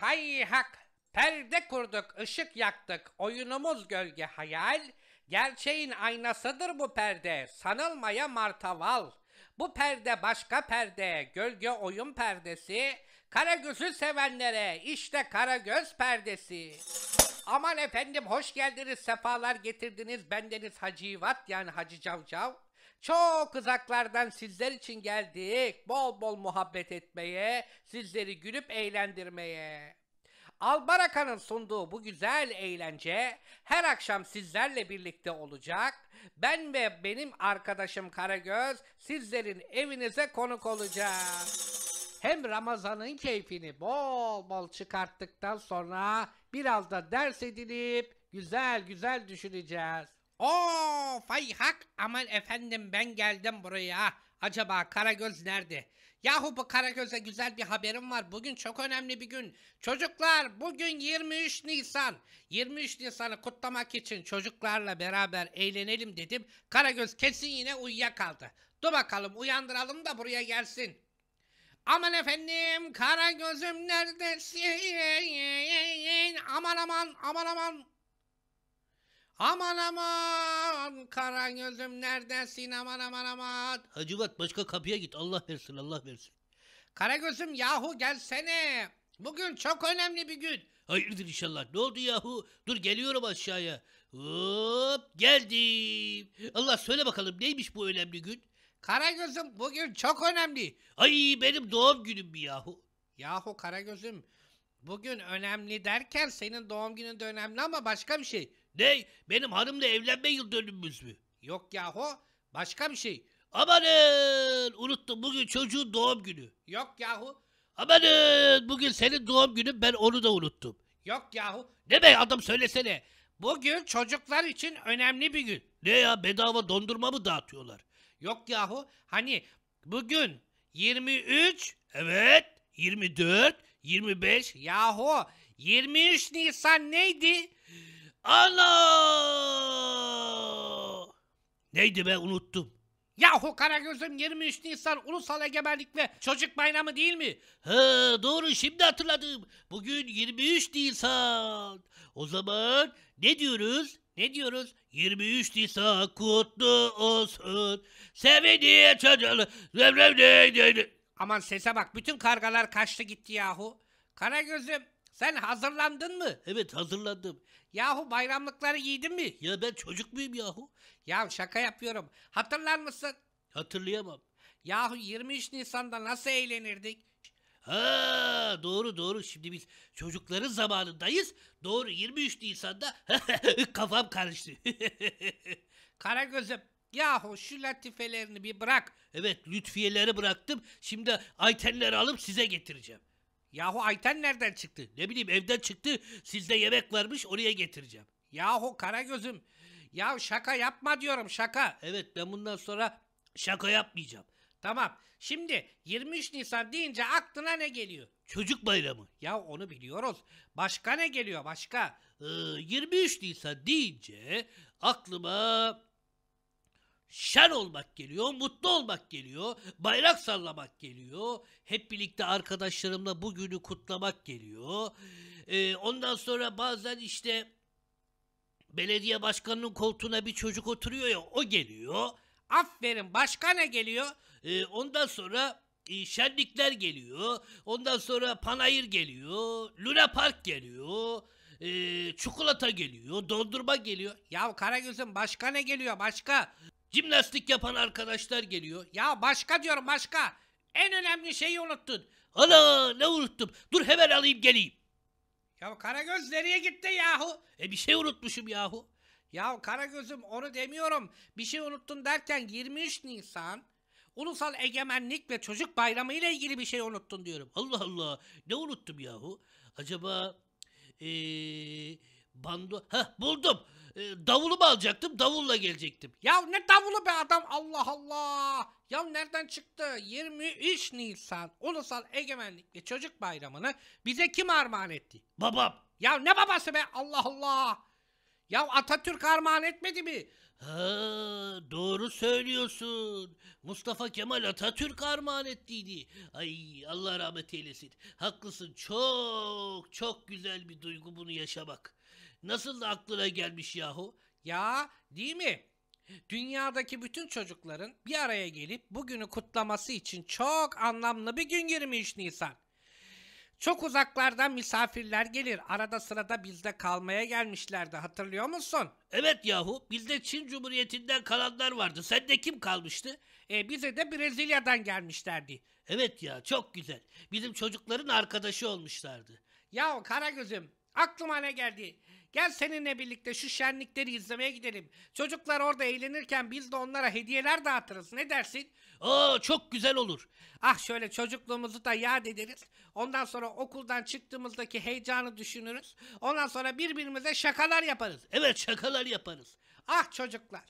hay hak. Perde kurduk, ışık yaktık, oyunumuz gölge hayal. Gerçeğin aynasıdır bu perde, sanılmaya martaval. Bu perde başka perde, gölge oyun perdesi. kara Karagöz'ü sevenlere işte kara göz perdesi. Aman efendim hoş geldiniz, sefalar getirdiniz. Bendeniz Hacı İvat yani Hacı Cavcav. Çok uzaklardan sizler için geldik. Bol bol muhabbet etmeye, sizleri gülüp eğlendirmeye. Albaraka'nın sunduğu bu güzel eğlence her akşam sizlerle birlikte olacak. Ben ve benim arkadaşım Karagöz sizlerin evinize konuk olacağım. Hem Ramazan'ın keyfini bol bol çıkarttıktan sonra biraz da ders edinip güzel güzel düşüneceğiz. Oo hak aman efendim ben geldim buraya. Acaba Karagöz nerede? Yahu bu Karagöz'e güzel bir haberim var. Bugün çok önemli bir gün. Çocuklar bugün 23 Nisan. 23 Nisan'ı kutlamak için çocuklarla beraber eğlenelim dedim. Karagöz kesin yine uyuyakaldı. Dur bakalım uyandıralım da buraya gelsin. Aman efendim Karagöz'üm neredesin? Aman aman aman aman. Aman aman karan gözüm neredesin aman aman aman. Hacivat başka kapıya git Allah versin Allah versin. Karagözüm yahu gelsene. Bugün çok önemli bir gün. Hayırdır inşallah. Ne oldu yahu? Dur geliyorum aşağıya. Hop geldim. Allah söyle bakalım neymiş bu önemli gün? Karagözüm bugün çok önemli. Ay benim doğum günüm mü yahu? Yahu Karagözüm bugün önemli derken senin doğum günün de önemli ama başka bir şey. Ney? Benim hanımla evlenme yıl dönümümüz mü? Yok yahu. Başka bir şey. Amanın unuttum bugün çocuğun doğum günü. Yok yahu. Amanın bugün senin doğum günün ben onu da unuttum. Yok yahu. Ne be adam söylesene. Bugün çocuklar için önemli bir gün. Ne ya bedava dondurma mı dağıtıyorlar? Yok yahu hani bugün 23 evet 24 25 yahu 23 Nisan neydi? Ana! Neydi be unuttum. Yahu Karagöz'üm 23 Nisan Ulusal Egemenlik ve Çocuk Bayramı değil mi? He doğru şimdi hatırladım. Bugün 23 Nisan. O zaman ne diyoruz? Ne diyoruz? 23 Nisan kutlu olsun. Sevdiği çocuğu. Aman sese bak bütün kargalar kaçtı gitti yahu. Karagöz'üm sen hazırlandın mı? Evet hazırlandım. Yahu bayramlıkları giydin mi? Ya ben çocuk muyum yahu? Ya şaka yapıyorum. Hatırlar mısın? Hatırlayamam. Yahu 23 Nisan'da nasıl eğlenirdik? Ha doğru doğru şimdi biz çocukların zamanındayız. Doğru 23 Nisan'da kafam karıştı. Karagöz'üm yahu şu latifelerini bir bırak. Evet lütfiyeleri bıraktım. Şimdi aytenleri alıp size getireceğim. Yahu Ayten nereden çıktı? Ne bileyim evden çıktı. Sizde yemek varmış oraya getireceğim. Yahu kara gözüm. Ya şaka yapma diyorum şaka. Evet ben bundan sonra şaka yapmayacağım. Tamam. Şimdi 23 Nisan deyince aklına ne geliyor? Çocuk bayramı. Ya onu biliyoruz. Başka ne geliyor başka? Ee, 23 Nisan deyince aklıma şen olmak geliyor, mutlu olmak geliyor, bayrak sallamak geliyor. Hep birlikte arkadaşlarımla bu günü kutlamak geliyor. Ee, ondan sonra bazen işte belediye başkanının koltuğuna bir çocuk oturuyor ya o geliyor. Aferin başkana geliyor. Ee, ondan sonra e, şenlikler geliyor. Ondan sonra panayır geliyor. Luna Park geliyor ee, çikolata geliyor, dondurma geliyor. Ya Karagöz'ün başka ne geliyor başka? Jimnastik yapan arkadaşlar geliyor. Ya başka diyorum başka. En önemli şeyi unuttun. Ana ne unuttum? Dur hemen alayım geleyim. Ya Karagöz nereye gitti yahu? E bir şey unutmuşum yahu. Ya Karagöz'üm onu demiyorum. Bir şey unuttun derken 23 Nisan Ulusal Egemenlik ve Çocuk Bayramı ile ilgili bir şey unuttun diyorum. Allah Allah ne unuttum yahu? Acaba ee, bando... Heh buldum. E, ee, davulumu alacaktım. Davulla gelecektim. Ya ne davulu be adam Allah Allah. Ya nereden çıktı? 23 Nisan Ulusal Egemenlik ve Çocuk Bayramı'nı bize kim armağan etti? Babam. Ya ne babası be Allah Allah. Ya Atatürk armağan etmedi mi? Ha, doğru söylüyorsun. Mustafa Kemal Atatürk armağan ettiydi. Ay Allah rahmet eylesin. Haklısın. Çok çok güzel bir duygu bunu yaşamak. Nasıl da aklına gelmiş yahu? Ya değil mi? Dünyadaki bütün çocukların bir araya gelip bugünü kutlaması için çok anlamlı bir gün girmiş Nisan. Çok uzaklardan misafirler gelir. Arada sırada bizde kalmaya gelmişlerdi. Hatırlıyor musun? Evet yahu. Bizde Çin Cumhuriyeti'nden kalanlar vardı. Sende kim kalmıştı? E, bize de Brezilya'dan gelmişlerdi. Evet ya çok güzel. Bizim çocukların arkadaşı olmuşlardı. Ya gözüm, aklıma ne geldi? Gel seninle birlikte şu şenlikleri izlemeye gidelim. Çocuklar orada eğlenirken biz de onlara hediyeler dağıtırız. Ne dersin? Aa çok güzel olur. Ah şöyle çocukluğumuzu da yad ederiz. Ondan sonra okuldan çıktığımızdaki heyecanı düşünürüz. Ondan sonra birbirimize şakalar yaparız. Evet şakalar yaparız. Ah çocuklar.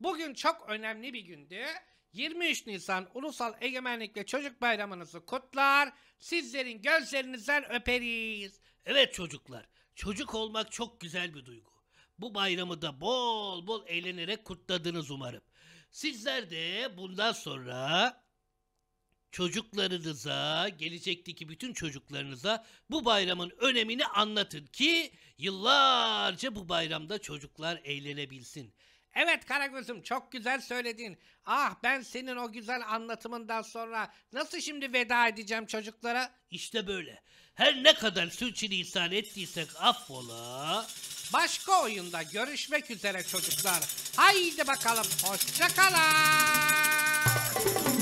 Bugün çok önemli bir gündü. 23 Nisan Ulusal Egemenlik ve Çocuk Bayramınızı kutlar. Sizlerin gözlerinizden öperiz. Evet çocuklar. Çocuk olmak çok güzel bir duygu. Bu bayramı da bol bol eğlenerek kutladınız umarım. Sizler de bundan sonra çocuklarınıza, gelecekteki bütün çocuklarınıza bu bayramın önemini anlatın ki yıllarca bu bayramda çocuklar eğlenebilsin. Evet Karagöz'üm çok güzel söyledin. Ah ben senin o güzel anlatımından sonra nasıl şimdi veda edeceğim çocuklara? İşte böyle. Her ne kadar sürçülisan ettiysek affola. Başka oyunda görüşmek üzere çocuklar. Haydi bakalım hoşçakalın.